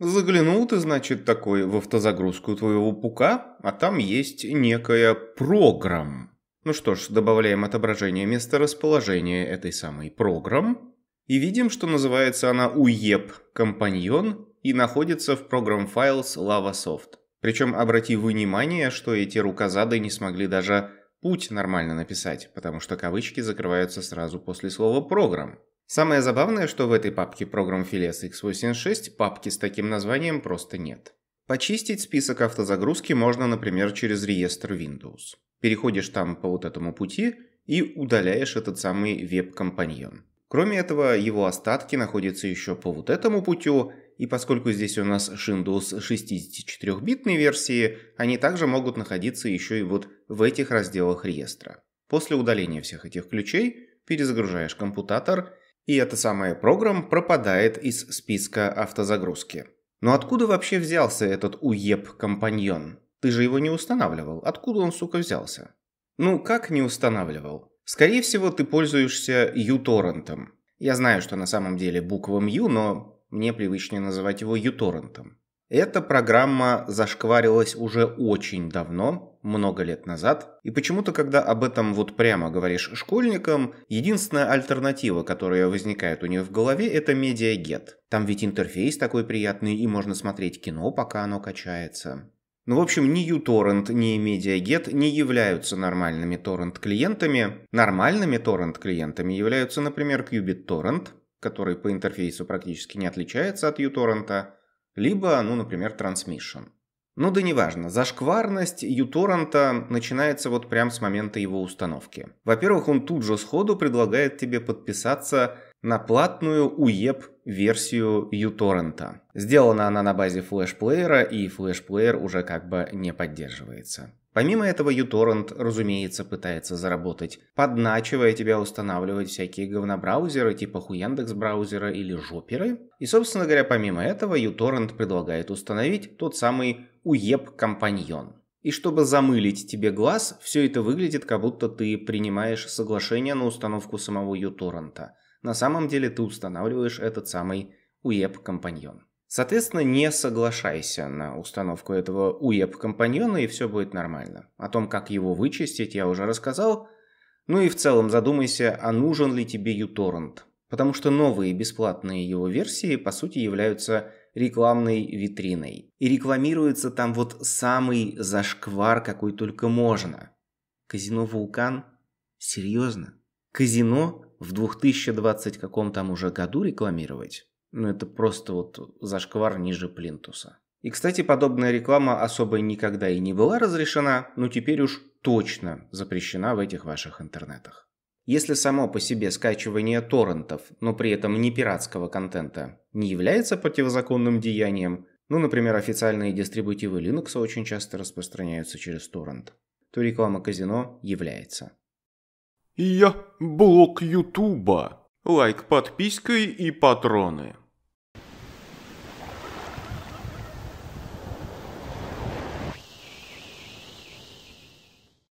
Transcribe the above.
Заглянул ты, значит, такой в автозагрузку твоего пука, а там есть некая программ. Ну что ж, добавляем отображение места расположения этой самой программ. И видим, что называется она UEP компаньон и находится в Program Files LavaSoft. Причем обрати внимание, что эти рукозады не смогли даже путь нормально написать, потому что кавычки закрываются сразу после слова «программ». Самое забавное, что в этой папке Program Files X86 папки с таким названием просто нет. Почистить список автозагрузки можно, например, через реестр Windows. Переходишь там по вот этому пути и удаляешь этот самый веб-компаньон. Кроме этого, его остатки находятся еще по вот этому пути, и поскольку здесь у нас Windows 64-битной версии, они также могут находиться еще и вот в этих разделах реестра. После удаления всех этих ключей перезагружаешь компьютер. И эта самая программа пропадает из списка автозагрузки. Но откуда вообще взялся этот уеб-компаньон? Ты же его не устанавливал. Откуда он, сука, взялся? Ну, как не устанавливал? Скорее всего, ты пользуешься uTorrent. Я знаю, что на самом деле буква М, но мне привычнее называть его uTorrent. Эта программа зашкварилась уже очень давно, много лет назад. И почему-то, когда об этом вот прямо говоришь школьникам, единственная альтернатива, которая возникает у них в голове, это медиагет. Там ведь интерфейс такой приятный, и можно смотреть кино, пока оно качается. Ну, в общем, ни uTorrent, ни MediaGet не являются нормальными торрент-клиентами. Нормальными торрент-клиентами являются, например, QubitTorrent, который по интерфейсу практически не отличается от uTorrent, либо, ну, например, Transmission. Ну да неважно, зашкварность uTorrent начинается вот прямо с момента его установки. Во-первых, он тут же сходу предлагает тебе подписаться на платную UEP-версию uTorrent. Сделана она на базе флешплеера, и флешплеер уже как бы не поддерживается. Помимо этого, uTorrent, разумеется, пытается заработать, подначивая тебя устанавливать всякие говнобраузеры типа Хуяндекс браузера или жоперы. И, собственно говоря, помимо этого, uTorrent предлагает установить тот самый UEP-компаньон. И чтобы замылить тебе глаз, все это выглядит, как будто ты принимаешь соглашение на установку самого uTorrent. На самом деле ты устанавливаешь этот самый уеб-компаньон. Соответственно, не соглашайся на установку этого уеб-компаньона, и все будет нормально. О том, как его вычистить, я уже рассказал. Ну и в целом задумайся, а нужен ли тебе uTorrent. Потому что новые бесплатные его версии, по сути, являются рекламной витриной. И рекламируется там вот самый зашквар, какой только можно. Казино «Вулкан»? Серьезно? Казино в 2020 каком там уже году рекламировать, ну это просто вот зашквар ниже плинтуса. И, кстати, подобная реклама особо никогда и не была разрешена, но теперь уж точно запрещена в этих ваших интернетах. Если само по себе скачивание торрентов, но при этом не пиратского контента, не является противозаконным деянием, ну, например, официальные дистрибутивы Linux очень часто распространяются через торрент, то реклама казино является. Я блог Ютуба. Лайк, подписка и патроны.